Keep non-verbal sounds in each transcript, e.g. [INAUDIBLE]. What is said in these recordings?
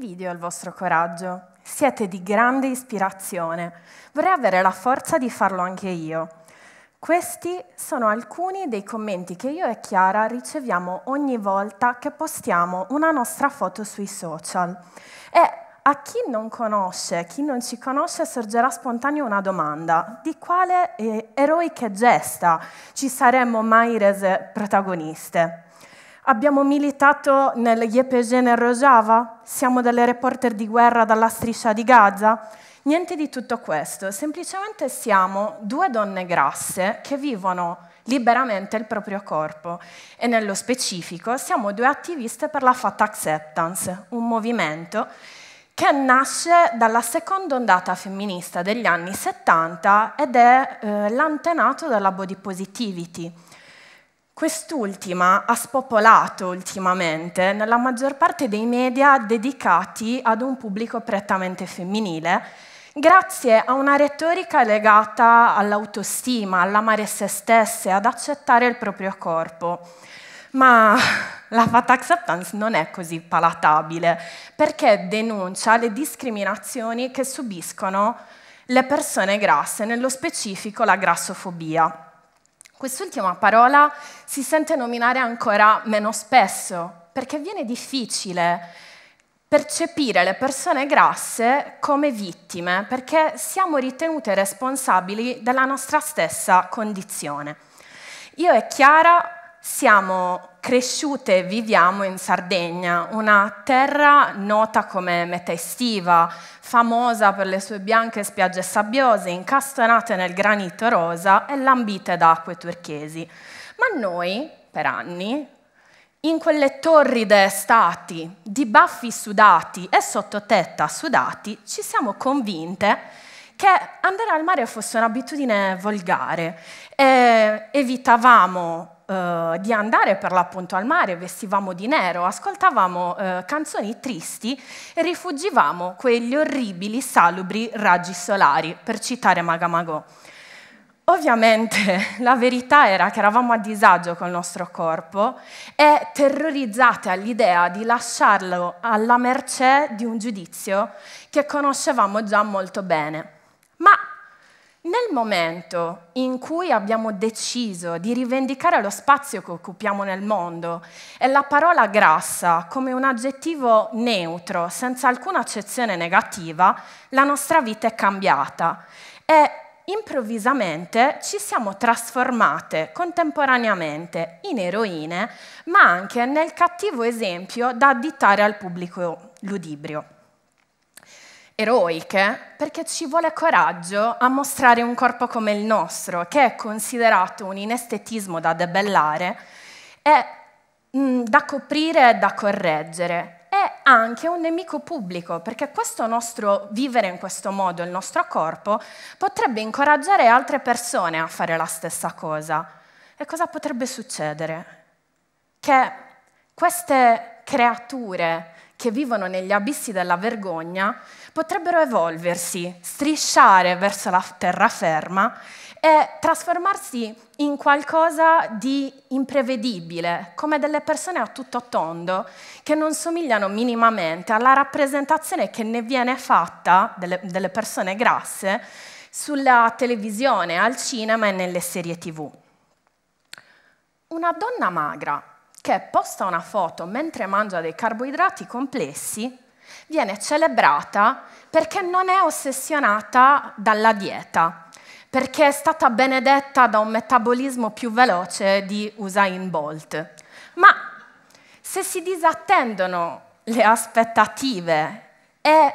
invidio il vostro coraggio, siete di grande ispirazione, vorrei avere la forza di farlo anche io. Questi sono alcuni dei commenti che io e Chiara riceviamo ogni volta che postiamo una nostra foto sui social. E a chi non conosce, chi non ci conosce, sorgerà spontanea una domanda. Di quale eh, eroica gesta ci saremmo mai rese protagoniste? Abbiamo militato nel YPG nel Rojava? Siamo delle reporter di guerra dalla striscia di Gaza? Niente di tutto questo, semplicemente siamo due donne grasse che vivono liberamente il proprio corpo e nello specifico siamo due attiviste per la Fat Acceptance, un movimento che nasce dalla seconda ondata femminista degli anni 70 ed è eh, l'antenato della body positivity. Quest'ultima ha spopolato ultimamente nella maggior parte dei media dedicati ad un pubblico prettamente femminile, grazie a una retorica legata all'autostima, all'amare se stesse, ad accettare il proprio corpo. Ma [LAUGHS] la fat acceptance non è così palatabile, perché denuncia le discriminazioni che subiscono le persone grasse, nello specifico la grassofobia. Quest'ultima parola si sente nominare ancora meno spesso, perché viene difficile percepire le persone grasse come vittime, perché siamo ritenute responsabili della nostra stessa condizione. Io e Chiara siamo cresciute e viviamo in Sardegna, una terra nota come meta estiva, famosa per le sue bianche spiagge sabbiose incastonate nel granito rosa e lambite da acque turchesi. Ma noi, per anni, in quelle torride estati, di baffi sudati e sottotetta sudati, ci siamo convinte che andare al mare fosse un'abitudine volgare. Eh, evitavamo eh, di andare per l'appunto al mare, vestivamo di nero, ascoltavamo eh, canzoni tristi e rifugivamo quegli orribili, salubri raggi solari, per citare Magamagò. Ovviamente [LAUGHS] la verità era che eravamo a disagio col nostro corpo e terrorizzate all'idea di lasciarlo alla mercé di un giudizio che conoscevamo già molto bene. Ma nel momento in cui abbiamo deciso di rivendicare lo spazio che occupiamo nel mondo e la parola grassa come un aggettivo neutro, senza alcuna accezione negativa, la nostra vita è cambiata e improvvisamente ci siamo trasformate contemporaneamente in eroine, ma anche nel cattivo esempio da additare al pubblico ludibrio eroiche perché ci vuole coraggio a mostrare un corpo come il nostro, che è considerato un inestetismo da debellare, è mh, mm, da coprire e da correggere. È anche un nemico pubblico, perché questo nostro vivere in questo modo, il nostro corpo, potrebbe incoraggiare altre persone a fare la stessa cosa. E cosa potrebbe succedere? Che queste creature che vivono negli abissi della vergogna potrebbero evolversi, strisciare verso la terraferma e trasformarsi in qualcosa di imprevedibile, come delle persone a tutto tondo che non somigliano minimamente alla rappresentazione che ne viene fatta delle, delle persone grasse sulla televisione, al cinema e nelle serie tv. Una donna magra che posta una foto mentre mangia dei carboidrati complessi viene celebrata perché non è ossessionata dalla dieta, perché è stata benedetta da un metabolismo più veloce di Usain Bolt. Ma se si disattendono le aspettative e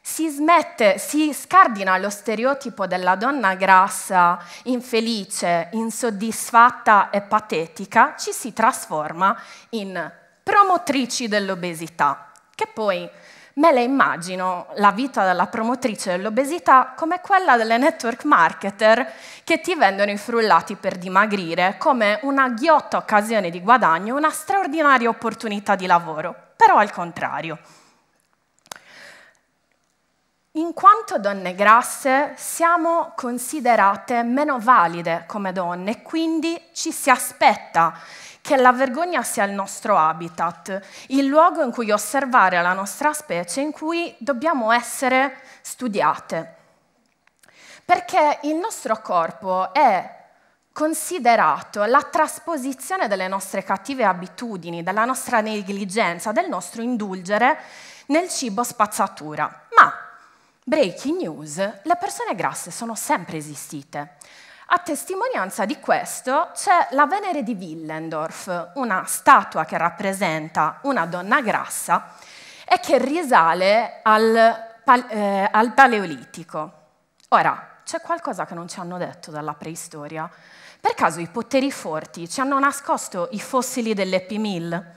si smette, si scardina lo stereotipo della donna grassa, infelice, insoddisfatta e patetica, ci si trasforma in promotrici dell'obesità, che poi me le immagino la vita della promotrice dell'obesità come quella delle network marketer che ti vendono i frullati per dimagrire come una ghiotta occasione di guadagno, una straordinaria opportunità di lavoro, però al contrario. In quanto donne grasse siamo considerate meno valide come donne, quindi ci si aspetta che la vergogna sia il nostro habitat, il luogo in cui osservare la nostra specie, in cui dobbiamo essere studiate. Perché il nostro corpo è considerato la trasposizione delle nostre cattive abitudini, della nostra negligenza, del nostro indulgere nel cibo spazzatura. Ma, breaking news, le persone grasse sono sempre esistite. A testimonianza di questo c'è la Venere di Willendorf, una statua che rappresenta una donna grassa e che risale al, pal eh, al Paleolitico. Ora, c'è qualcosa che non ci hanno detto dalla preistoria. Per caso i poteri forti ci hanno nascosto i fossili dell'Epimil?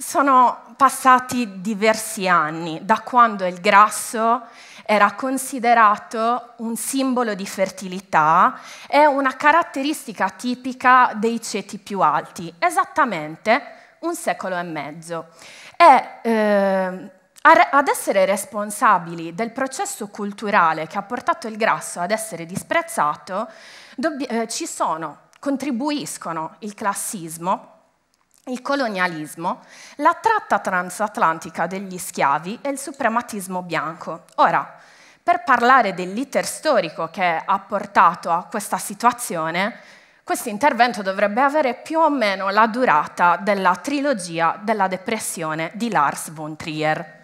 Sono passati diversi anni da quando il grasso era considerato un simbolo di fertilità e una caratteristica tipica dei ceti più alti, esattamente un secolo e mezzo. E, eh, ad essere responsabili del processo culturale che ha portato il grasso ad essere disprezzato, eh, ci sono, contribuiscono il classismo, il colonialismo, la tratta transatlantica degli schiavi e il suprematismo bianco. Ora, per parlare dell'iter storico che ha portato a questa situazione, questo intervento dovrebbe avere più o meno la durata della trilogia della depressione di Lars von Trier.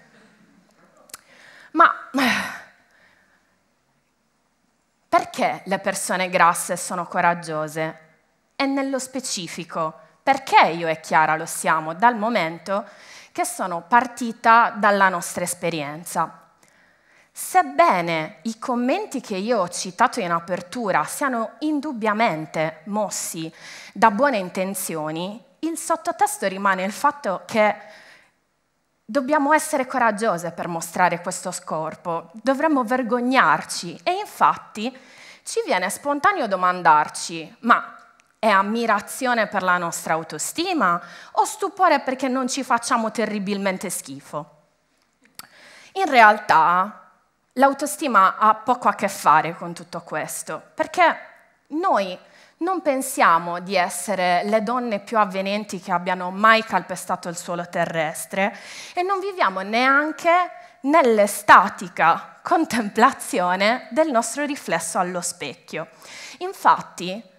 Ma perché le persone grasse sono coraggiose? E nello specifico, perché io e Chiara lo siamo? Dal momento che sono partita dalla nostra esperienza. Sebbene i commenti che io ho citato in apertura siano indubbiamente mossi da buone intenzioni, il sottotesto rimane il fatto che dobbiamo essere coraggiose per mostrare questo scorpo, dovremmo vergognarci e infatti ci viene spontaneo domandarci, ma è ammirazione per la nostra autostima o stupore perché non ci facciamo terribilmente schifo? In realtà l'autostima ha poco a che fare con tutto questo, perché noi non pensiamo di essere le donne più avvenenti che abbiano mai calpestato il suolo terrestre e non viviamo neanche nell'estatica contemplazione del nostro riflesso allo specchio. Infatti,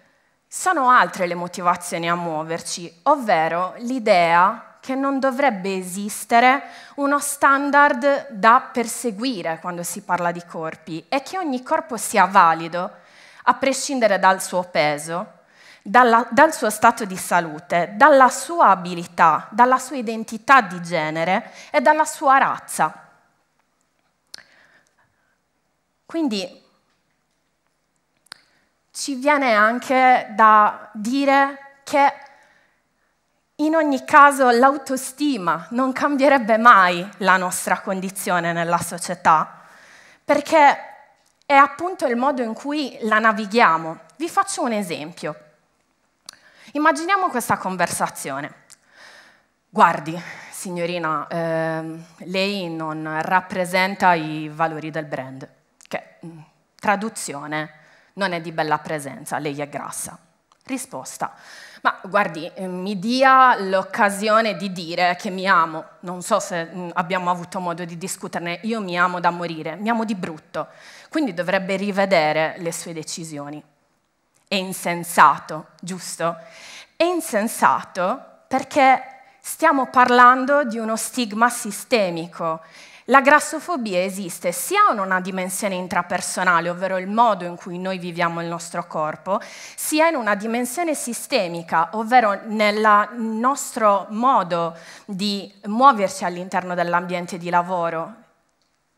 sono altre le motivazioni a muoverci, ovvero l'idea che non dovrebbe esistere uno standard da perseguire quando si parla di corpi e che ogni corpo sia valido a prescindere dal suo peso, dalla, dal suo stato di salute, dalla sua abilità, dalla sua identità di genere e dalla sua razza. Quindi ci viene anche da dire che in ogni caso l'autostima non cambierebbe mai la nostra condizione nella società, perché è appunto il modo in cui la navighiamo. Vi faccio un esempio. Immaginiamo questa conversazione. Guardi, signorina, eh, lei non rappresenta i valori del brand, che mm, traduzione non è di bella presenza, lei è grassa. Risposta, ma guardi, eh, mi dia l'occasione di dire che mi amo, non so se mm, abbiamo avuto modo di discuterne, io mi amo da morire, mi amo di brutto, quindi dovrebbe rivedere le sue decisioni. È insensato, giusto? È insensato perché Stiamo parlando di uno stigma sistemico. La grassofobia esiste sia in una dimensione intrapersonale, ovvero il modo in cui noi viviamo il nostro corpo, sia in una dimensione sistemica, ovvero nel nostro modo di muoversi all'interno dell'ambiente di lavoro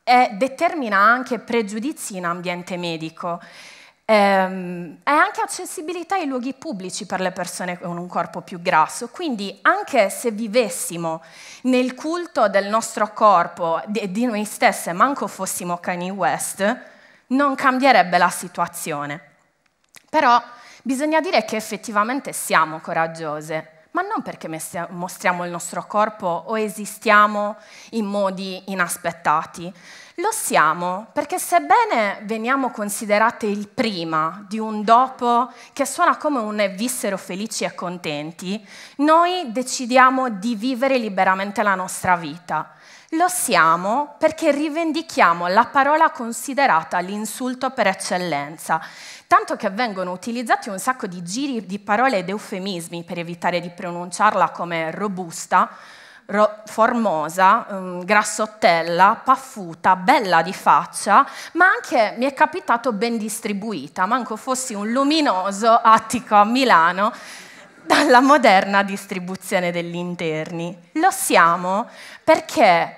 e determina anche pregiudizi in ambiente medico. Ehm, è anche accessibilità ai luoghi pubblici per le persone con un corpo più grasso, quindi anche se vivessimo nel culto del nostro corpo e di noi stesse, manco fossimo Kanye West, non cambierebbe la situazione. Però bisogna dire che effettivamente siamo coraggiose, ma non perché mostriamo il nostro corpo o esistiamo in modi inaspettati. Lo siamo perché sebbene veniamo considerate il prima di un dopo che suona come un vissero felici e contenti, noi decidiamo di vivere liberamente la nostra vita. Lo siamo perché rivendichiamo la parola considerata l'insulto per eccellenza, tanto che vengono utilizzati un sacco di giri di parole ed eufemismi per evitare di pronunciarla come robusta, formosa, ehm, grassottella, paffuta, bella di faccia, ma anche mi è capitato ben distribuita, manco fossi un luminoso attico a Milano dalla moderna distribuzione degli interni. Lo siamo perché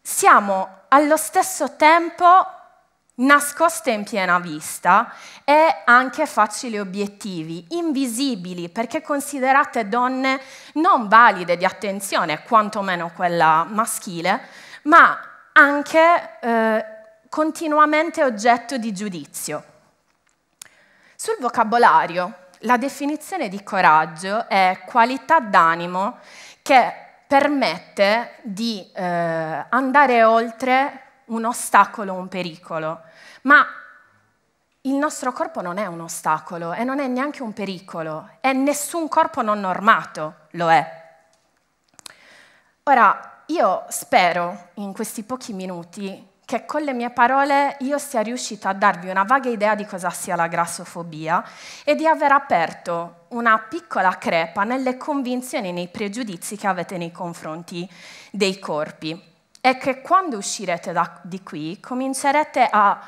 siamo allo stesso tempo nascoste in piena vista e anche facili obiettivi, invisibili, perché considerate donne non valide di attenzione, quantomeno quella maschile, ma anche eh, continuamente oggetto di giudizio. Sul vocabolario, la definizione di coraggio è qualità d'animo che permette di eh, andare oltre un ostacolo, un pericolo, ma il nostro corpo non è un ostacolo e non è neanche un pericolo, è nessun corpo non normato, lo è. Ora, io spero in questi pochi minuti che con le mie parole io sia riuscita a darvi una vaga idea di cosa sia la grassofobia e di aver aperto una piccola crepa nelle convinzioni e nei pregiudizi che avete nei confronti dei corpi è che quando uscirete da, di qui comincerete a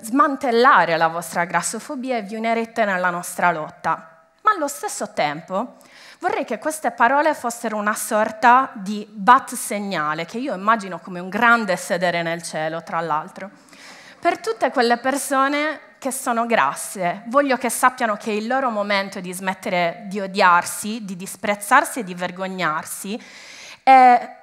smantellare la vostra grassofobia e vi unirete nella nostra lotta. Ma allo stesso tempo vorrei che queste parole fossero una sorta di bat segnale, che io immagino come un grande sedere nel cielo, tra l'altro, per tutte quelle persone che sono grasse, voglio che sappiano che il loro momento di smettere di odiarsi, di disprezzarsi e di vergognarsi è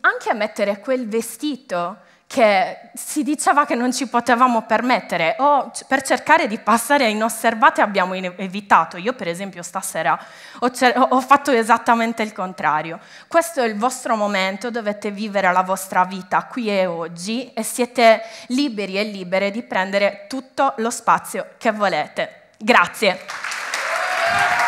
anche a mettere quel vestito che si diceva che non ci potevamo permettere o per cercare di passare inosservate abbiamo evitato. Io per esempio stasera ho, ho, fatto esattamente il contrario. Questo è il vostro momento, dovete vivere la vostra vita qui e oggi e siete liberi e libere di prendere tutto lo spazio che volete. Grazie.